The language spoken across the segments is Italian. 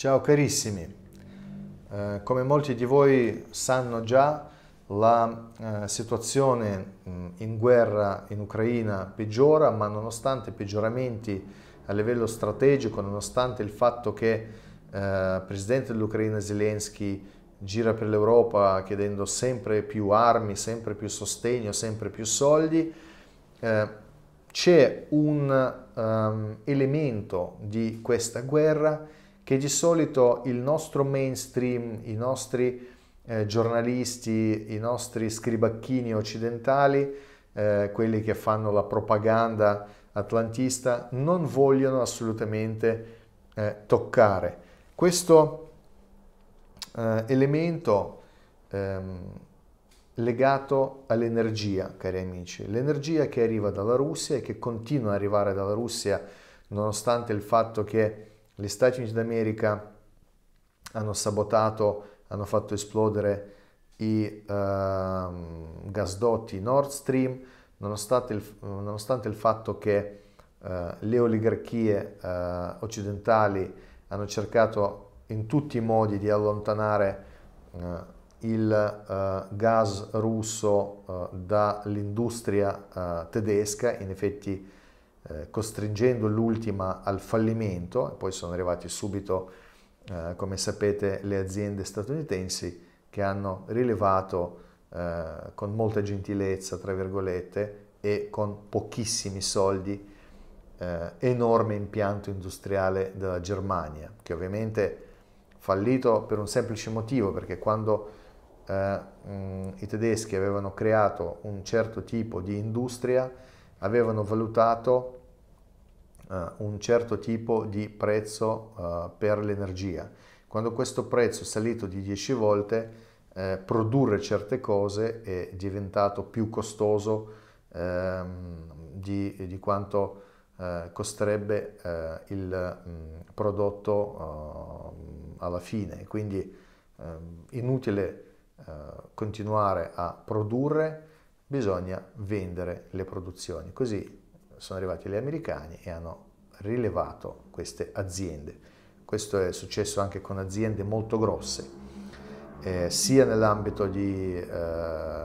Ciao carissimi, eh, come molti di voi sanno già, la eh, situazione mh, in guerra in Ucraina peggiora, ma nonostante i peggioramenti a livello strategico, nonostante il fatto che eh, il presidente dell'Ucraina Zelensky gira per l'Europa chiedendo sempre più armi, sempre più sostegno, sempre più soldi, eh, c'è un um, elemento di questa guerra che che di solito il nostro mainstream, i nostri eh, giornalisti, i nostri scribacchini occidentali, eh, quelli che fanno la propaganda atlantista, non vogliono assolutamente eh, toccare. Questo eh, elemento ehm, legato all'energia, cari amici, l'energia che arriva dalla Russia e che continua ad arrivare dalla Russia nonostante il fatto che gli Stati Uniti d'America hanno sabotato, hanno fatto esplodere i uh, gasdotti Nord Stream, nonostante il, nonostante il fatto che uh, le oligarchie uh, occidentali hanno cercato in tutti i modi di allontanare eh, il gas russo dall'industria tedesca, in effetti eh, costringendo l'ultima al fallimento, poi sono arrivati subito, eh, come sapete, le aziende statunitensi che hanno rilevato eh, con molta gentilezza, tra virgolette, e con pochissimi soldi, eh, enorme impianto industriale della Germania, che ovviamente fallito per un semplice motivo, perché quando eh, i tedeschi avevano creato un certo tipo di industria, avevano valutato eh, un certo tipo di prezzo eh, per l'energia. Quando questo prezzo è salito di 10 volte, eh, produrre certe cose è diventato più costoso ehm, di, di, quanto eh, costerebbe eh, il mh, mm, prodotto alla fine. Quindi ehm, inutile continuare a produrre bisogna vendere le produzioni. Così sono arrivati gli americani e hanno rilevato queste aziende. Questo è successo anche con aziende molto grosse, eh, sia nell'ambito di, eh,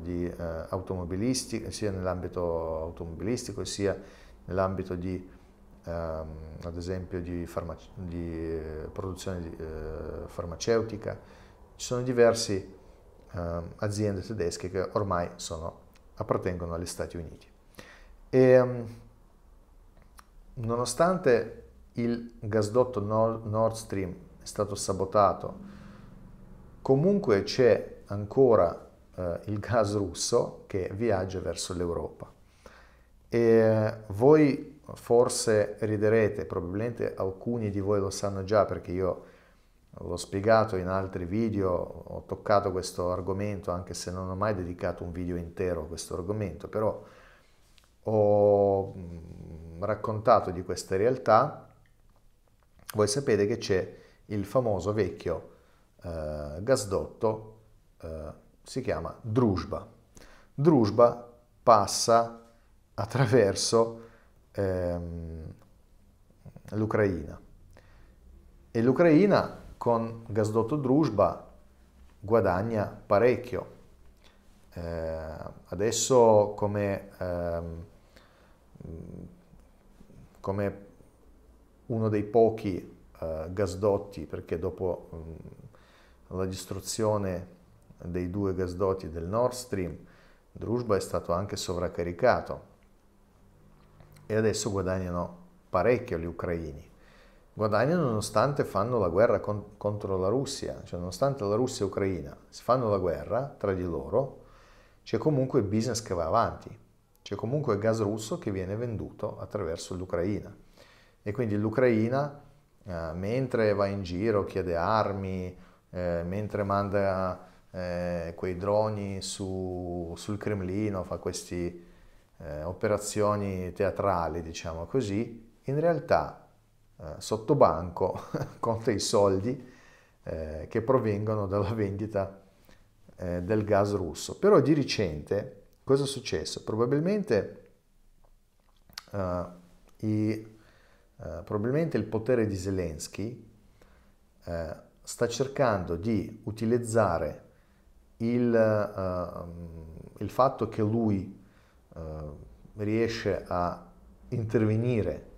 di, eh, automobilistico, sia nell'ambito automobilistico, sia nell'ambito di, ehm, ad esempio, di, farmace- di eh, produzione eh, farmaceutica. Ci sono diversi eh, aziende tedesche che ormai sono, appartengono agli Stati Uniti. E, ehm, nonostante il gasdotto Nord Stream è stato sabotato, comunque c'è ancora eh, il gas russo che viaggia verso l'Europa. E voi forse riderete, probabilmente alcuni di voi lo sanno già perché io l'ho spiegato in altri video, ho toccato questo argomento anche se non ho mai dedicato un video intero a questo argomento, però ho mm, raccontato di queste realtà. Voi sapete che c'è il famoso vecchio eh, gasdotto, eh, si chiama Drusba. Drusba passa attraverso ehm, l'Ucraina e l'Ucraina con Gasdotto Družba guadagna parecchio. Eh, adesso come, ehm, come, uno dei pochi eh, gasdotti, perché dopo mh, mm, la distruzione dei due gasdotti del Nord Stream, Družba è stato anche sovraccaricato e adesso guadagnano parecchio gli ucraini guadagnano nonostante fanno la guerra con, contro la Russia, cioè nonostante la Russia e Ucraina si fanno la guerra tra di loro, c'è comunque il business che va avanti, c'è comunque il gas russo che viene venduto attraverso l'Ucraina e quindi l'Ucraina eh, mentre va in giro, chiede armi, eh, mentre manda eh, quei droni su, sul Cremlino, fa queste eh, operazioni teatrali, diciamo così, in realtà eh, sottobanco con dei soldi eh, che provengono dalla vendita eh, del gas russo. Però di recente cosa è successo? Probabilmente, eh, i, eh, probabilmente il potere di Zelensky sta cercando di utilizzare il, il fatto che lui riesce a intervenire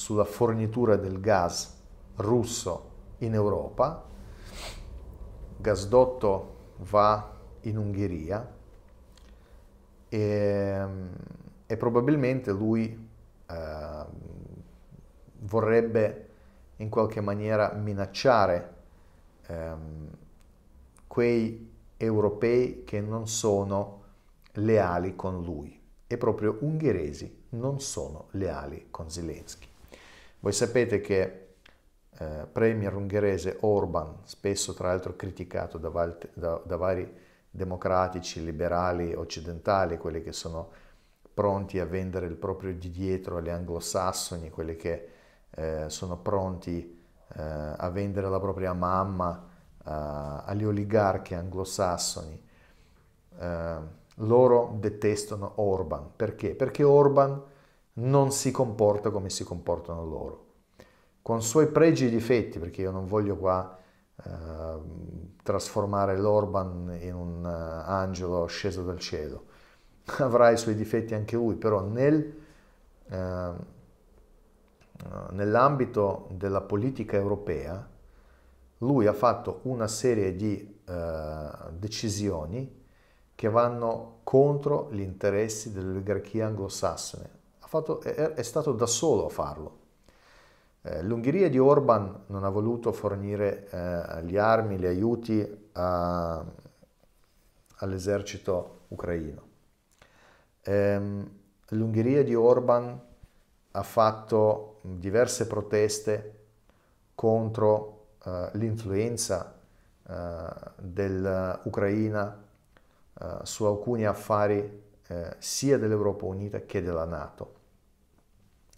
sulla fornitura del gas russo in Europa, gasdotto va in Ungheria e, e probabilmente lui eh, vorrebbe in qualche maniera minacciare eh, quei europei che non sono leali con lui e proprio ungheresi non sono leali con Zelensky. Voi sapete che eh, premier ungherese Orban, spesso tra l'altro criticato da, valti, da, da vari democratici, liberali, occidentali, quelli che sono pronti a vendere il proprio di dietro agli anglosassoni, quelli che eh, sono pronti eh, a vendere la propria mamma eh, agli oligarchi anglosassoni. Eh, loro detestano Orban. Perché? Perché Orban non si comporta come si comportano loro. Con suoi pregi e difetti, perché io non voglio qua eh, trasformare l'Orban in un eh, angelo sceso dal cielo, avrà i suoi difetti anche lui, però nel, ehm, eh, nell'ambito della politica europea lui ha fatto una serie di eh, decisioni che vanno contro gli interessi dell'oligarchia anglosassone, fatto, è, è, stato da solo a farlo. Eh, L'Ungheria di Orban non ha voluto fornire eh, gli armi, gli aiuti a, all'esercito ucraino. Ehm, L'Ungheria di Orban ha fatto diverse proteste contro eh, l'influenza eh, dell'Ucraina eh, su alcuni affari eh, sia dell'Europa Unita che della Nato.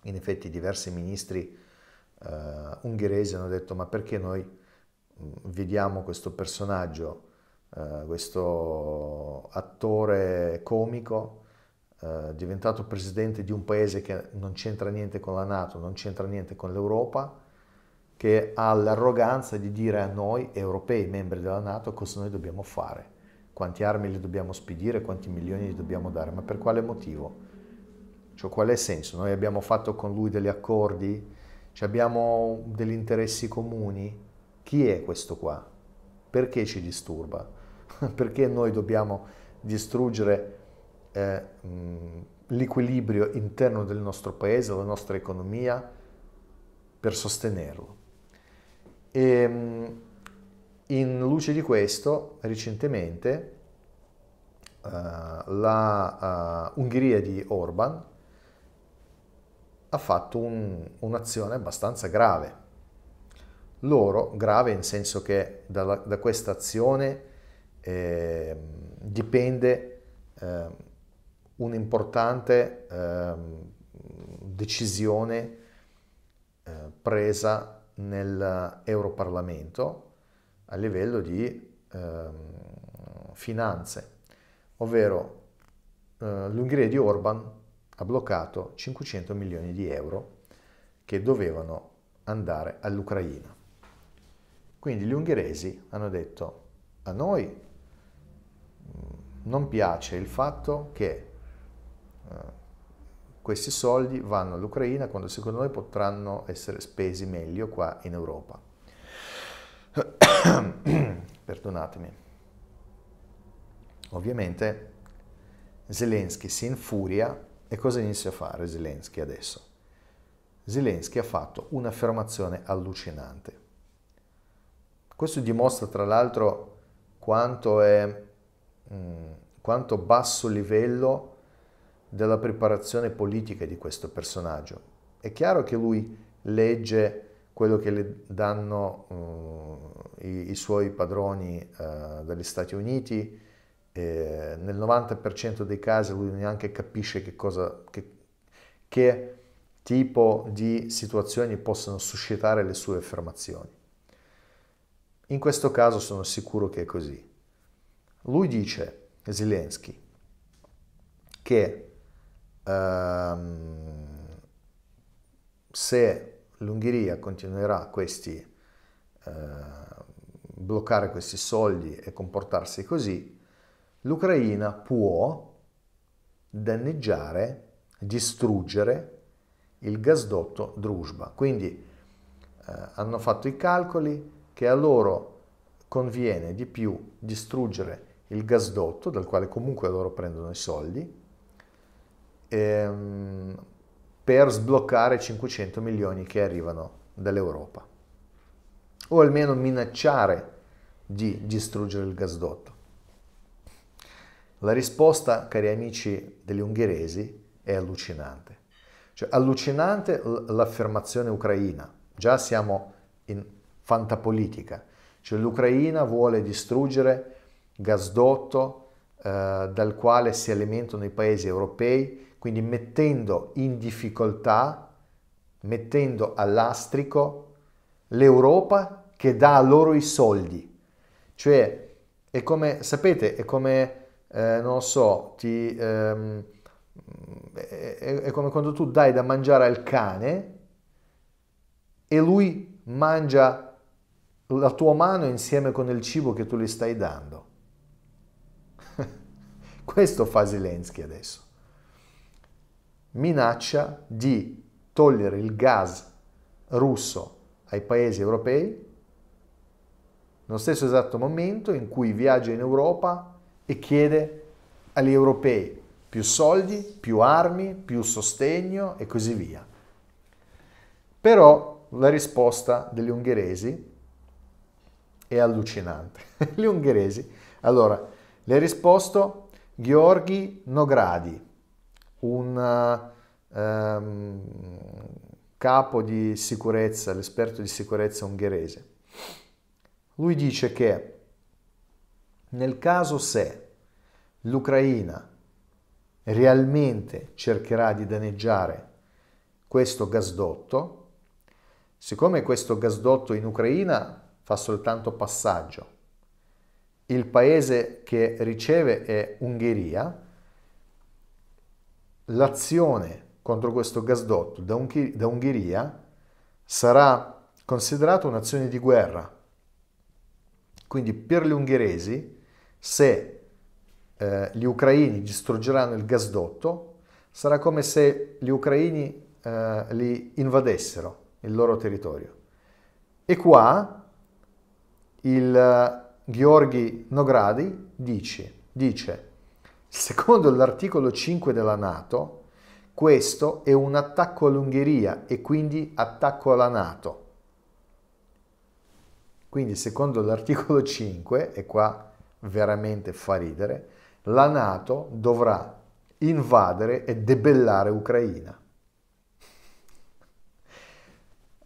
In effetti diversi ministri eh, ungheresi hanno detto ma perché noi mm, vediamo questo personaggio, eh, questo attore comico eh, diventato presidente di un paese che non c'entra niente con la Nato, non c'entra niente con l'Europa, che ha l'arroganza di dire a noi europei, membri della Nato, cosa noi dobbiamo fare, quante armi le dobbiamo spedire, quanti milioni gli dobbiamo dare, ma per quale motivo? Cioè, qual è il senso? Noi abbiamo fatto con lui degli accordi? Cioè, abbiamo degli interessi comuni? Chi è questo qua? Perché ci disturba? Perché noi dobbiamo distruggere eh, mm, l'equilibrio interno del nostro paese, la nostra economia, per sostenerlo? E, mm, in luce di questo, recentemente, uh, la uh, Ungheria di Orban ha fatto un, un'azione abbastanza grave. Loro, grave in senso che dalla, da questa azione ehm, ehm, ehm, eh, dipende eh, un'importante eh, decisione presa nell'Europarlamento a livello di finanze, ovvero eh, l'Ungheria di Orban ha bloccato 500 milioni di euro che dovevano andare all'Ucraina. Quindi gli ungheresi hanno detto a noi mm, non piace il fatto che eh, questi soldi vanno all'Ucraina quando secondo noi potranno essere spesi meglio qua in Europa. Perdonatemi. Ovviamente Zelensky si infuria e cosa inizia a fare Zelensky adesso? Zelensky ha fatto un'affermazione allucinante. Questo dimostra tra l'altro quanto, è, mh, mm, quanto basso livello della preparazione politica di questo personaggio. È chiaro che lui legge quello che le danno uh, i, i, suoi padroni uh, dagli Stati Uniti, eh, nel 90% dei casi lui neanche capisce che cosa, che, che tipo di situazioni possono suscitare le sue affermazioni. In questo caso sono sicuro che è così. Lui dice, Zelensky, che ehm, se l'Ungheria continuerà a eh, bloccare questi soldi e comportarsi così, l'Ucraina può danneggiare, distruggere il gasdotto Druzhba. Quindi eh, hanno fatto i calcoli che a loro conviene di più distruggere il gasdotto, dal quale comunque loro prendono i soldi, ehm, per sbloccare 500 milioni che arrivano dall'Europa, o almeno minacciare di distruggere il gasdotto. La risposta, cari amici degli ungheresi, è allucinante. Cioè, allucinante l'affermazione ucraina. Già siamo in fantapolitica. Cioè, l'Ucraina vuole distruggere gasdotto eh, dal quale si alimentano i paesi europei, quindi mettendo in difficoltà, mettendo all'astrico l'Europa che dà loro i soldi. Cioè, è come, sapete, è come eh, non so, ti, ehm, è, è come quando tu dai da mangiare al cane e lui mangia la tua mano insieme con il cibo che tu gli stai dando. Questo fa Zelensky adesso. Minaccia di togliere il gas russo ai paesi europei, nello stesso esatto momento in cui viaggia in Europa e chiede agli europei più soldi, più armi, più sostegno e così via. Però la risposta degli ungheresi è allucinante. Gli ungheresi, allora, le ha risposto Gheorghi Nogradi, un um, capo di sicurezza, l'esperto di sicurezza ungherese. Lui dice che nel caso se l'Ucraina realmente cercherà di danneggiare questo gasdotto, siccome questo gasdotto in Ucraina fa soltanto passaggio, il paese che riceve è Ungheria, l'azione contro questo gasdotto da, da Ungheria sarà considerata un'azione di guerra. Quindi per gli ungheresi se eh, gli ucraini distruggeranno il gasdotto, sarà come se gli ucraini eh, li invadessero il loro territorio. E qua il eh, Gheorghi Nogradi dice, dice secondo l'articolo 5 della Nato, questo è un attacco all'Ungheria e quindi attacco alla Nato. Quindi secondo l'articolo 5, e qua veramente fa ridere, la Nato dovrà invadere e debellare Ucraina.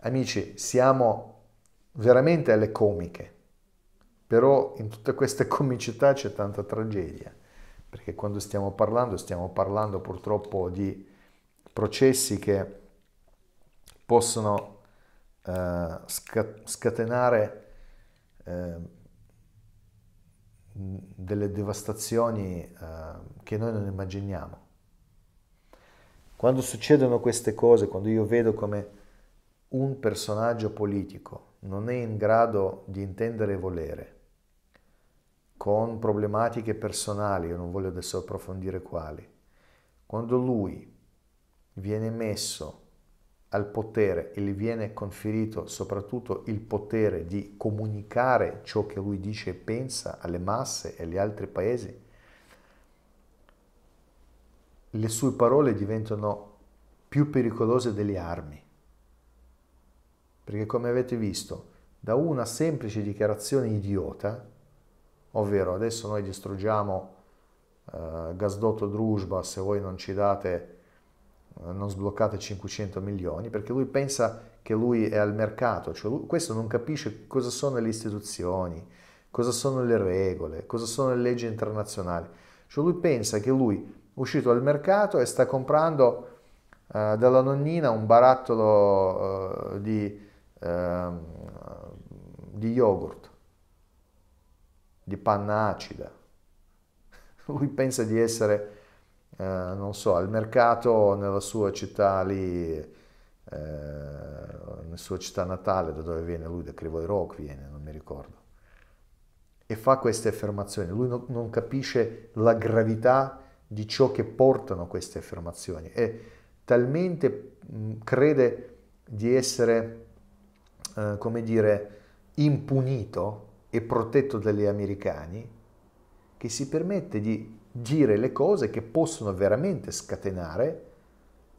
Amici, siamo veramente alle comiche, però in tutte queste comicità c'è tanta tragedia, perché quando stiamo parlando stiamo parlando purtroppo di processi che possono eh, scatenare eh, delle devastazioni eh, che noi non immaginiamo. Quando succedono queste cose, quando io vedo come un personaggio politico non è in grado di intendere e volere, con problematiche personali, io non voglio adesso approfondire quali, quando lui viene messo al potere e gli viene conferito soprattutto il potere di comunicare ciò che lui dice e pensa alle masse e agli altri paesi, le sue parole diventano più pericolose delle armi. Perché come avete visto, da una semplice dichiarazione idiota, ovvero adesso noi distruggiamo eh, gasdotto Drusba se voi non ci date eh, non sbloccate 500 milioni, perché lui pensa che lui è al mercato, cioè lui, questo non capisce cosa sono le istituzioni, cosa sono le regole, cosa sono le leggi internazionali. Cioè lui pensa che lui è uscito al mercato e sta comprando eh, dalla nonnina un barattolo eh, di, eh, di yogurt, di panna acida. Lui pensa di essere eh, non so, al mercato nella sua città lì, eh, nella sua città natale, da dove viene lui, da Crivoi Rock viene, non mi ricordo, e fa queste affermazioni. Lui no, non capisce la gravità di ciò che portano queste affermazioni e talmente mh, mm, crede di essere, eh, come dire, impunito e protetto dagli americani che si permette di dire le cose che possono veramente scatenare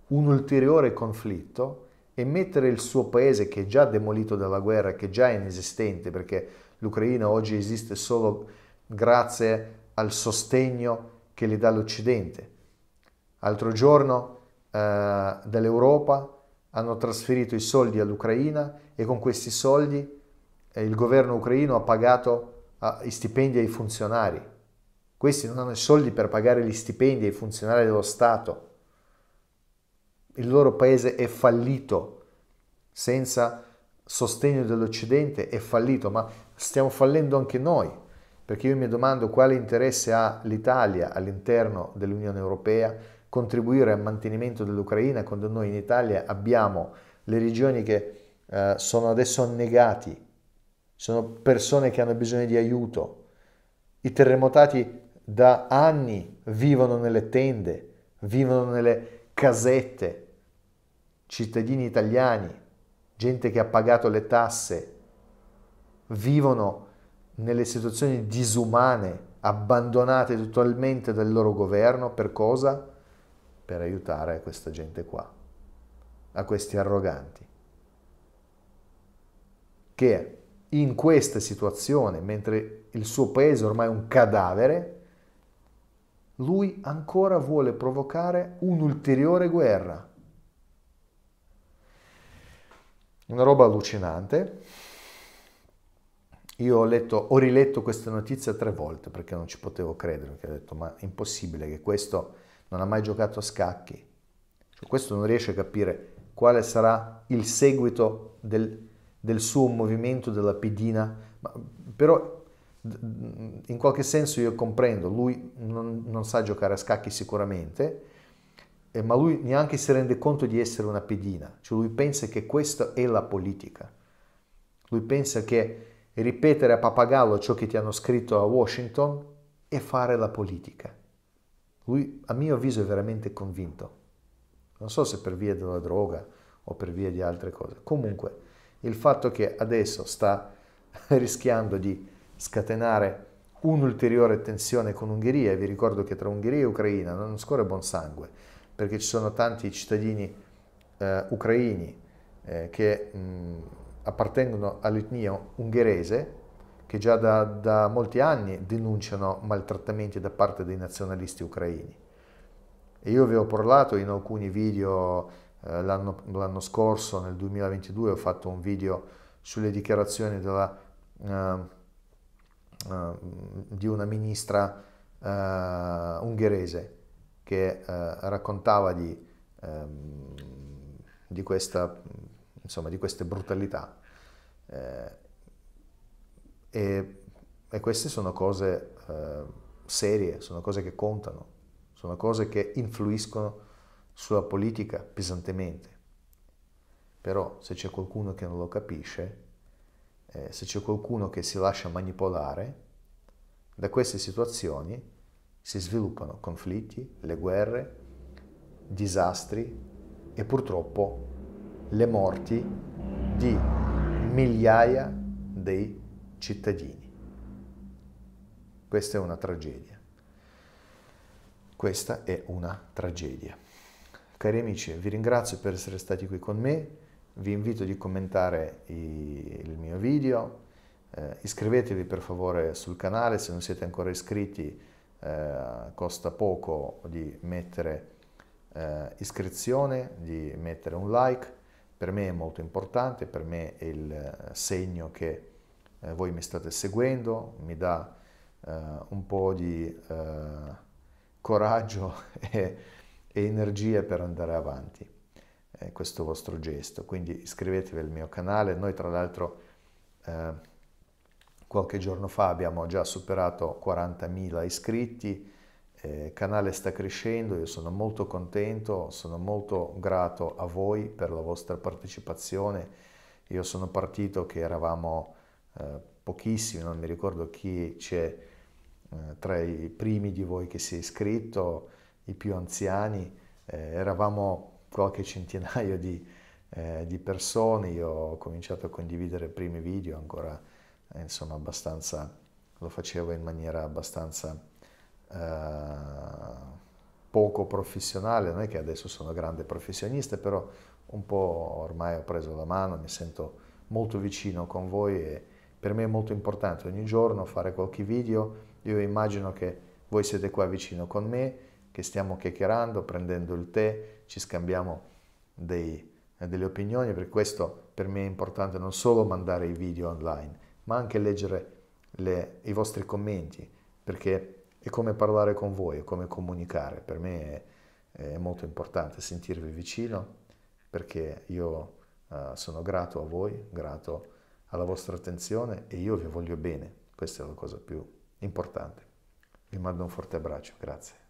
un ulteriore conflitto e mettere il suo paese che è già demolito dalla guerra, che già è inesistente, perché l'Ucraina oggi esiste solo grazie al sostegno che le dà l'Occidente. Altro giorno eh, dall'Europa hanno trasferito i soldi all'Ucraina e con questi soldi eh, il governo ucraino ha pagato eh, i stipendi ai funzionari questi non hanno i soldi per pagare gli stipendi ai funzionari dello Stato. Il loro paese è fallito senza sostegno dell'Occidente, è fallito, ma stiamo fallendo anche noi, perché io mi domando quale interesse ha l'Italia all'interno dell'Unione Europea contribuire al mantenimento dell'Ucraina quando noi in Italia abbiamo le regioni che eh, sono adesso annegati, sono persone che hanno bisogno di aiuto, i terremotati da anni vivono nelle tende, vivono nelle casette, cittadini italiani, gente che ha pagato le tasse, vivono nelle situazioni disumane, abbandonate totalmente dal loro governo, per cosa? Per aiutare questa gente qua, a questi arroganti, che in questa situazione, mentre il suo paese ormai è un cadavere, lui ancora vuole provocare un'ulteriore guerra. Una roba allucinante. Io ho, letto, ho riletto questa notizia tre volte perché non ci potevo credere, perché ho detto ma è impossibile che questo non ha mai giocato a scacchi. Cioè, questo non riesce a capire quale sarà il seguito del, del suo movimento della pedina. Ma, però in qualche senso io comprendo, lui non, non sa giocare a scacchi sicuramente, eh, ma lui neanche si rende conto di essere una pedina, cioè lui pensa che questa è la politica, lui pensa che ripetere a papagallo ciò che ti hanno scritto a Washington è fare la politica. Lui a mio avviso è veramente convinto, non so se per via della droga o per via di altre cose, comunque il fatto che adesso sta rischiando di scatenare un'ulteriore tensione con Ungheria, e vi ricordo che tra Ungheria e Ucraina non scorre buon sangue, perché ci sono tanti cittadini eh, ucraini eh, che mh, appartengono all'etnia ungherese, che già da, da, molti anni denunciano maltrattamenti da parte dei nazionalisti ucraini. E io vi ho parlato in alcuni video eh, l'anno, l'anno, scorso, nel 2022, ho fatto un video sulle dichiarazioni della eh, di una ministra eh, ungherese che eh, raccontava di, ehm, di, questa, insomma, di queste brutalità. Eh, e, e, queste sono cose serie, sono cose che contano, sono cose che influiscono sulla politica pesantemente. Però se c'è qualcuno che non lo capisce, eh, se c'è qualcuno che si lascia manipolare, da queste situazioni si sviluppano conflitti, le guerre, disastri e purtroppo le morti di migliaia dei cittadini. Questa è una tragedia. Questa è una tragedia. Cari amici, vi ringrazio per essere stati qui con me vi invito di commentare i, il mio video, eh, iscrivetevi per favore sul canale se non siete ancora iscritti, eh, costa poco di mettere eh, iscrizione, di mettere un like, per me è molto importante, per me è il eh, segno che eh, voi mi state seguendo, mi dà eh, un po' di coraggio e, e energie per andare avanti eh, questo vostro gesto. Quindi iscrivetevi al mio canale. Noi tra l'altro eh, qualche giorno fa abbiamo già superato 40.000 iscritti, eh, il canale sta crescendo, io sono molto contento, sono molto grato a voi per la vostra partecipazione. Io sono partito che eravamo eh, pochissimi, non mi ricordo chi c'è eh, tra i primi di voi che si è iscritto, i più anziani, eh, eravamo qualche centinaio di, eh, di, persone, io ho cominciato a condividere i primi video ancora, eh, insomma, abbastanza, lo facevo in maniera abbastanza eh, poco professionale, non è che adesso sono grande professionista, però un po' ormai ho preso la mano, mi sento molto vicino con voi e per me è molto importante ogni giorno fare qualche video, io immagino che voi siete qua vicino con me, che stiamo chiacchierando, prendendo il tè, ci scambiamo dei, delle opinioni, per questo per me è importante non solo mandare i video online, ma anche leggere le, i vostri commenti, perché è come parlare con voi, è come comunicare, per me è, è molto importante sentirvi vicino, perché io uh, sono grato a voi, grato alla vostra attenzione e io vi voglio bene, questa è la cosa più importante. Vi mando un forte abbraccio, grazie.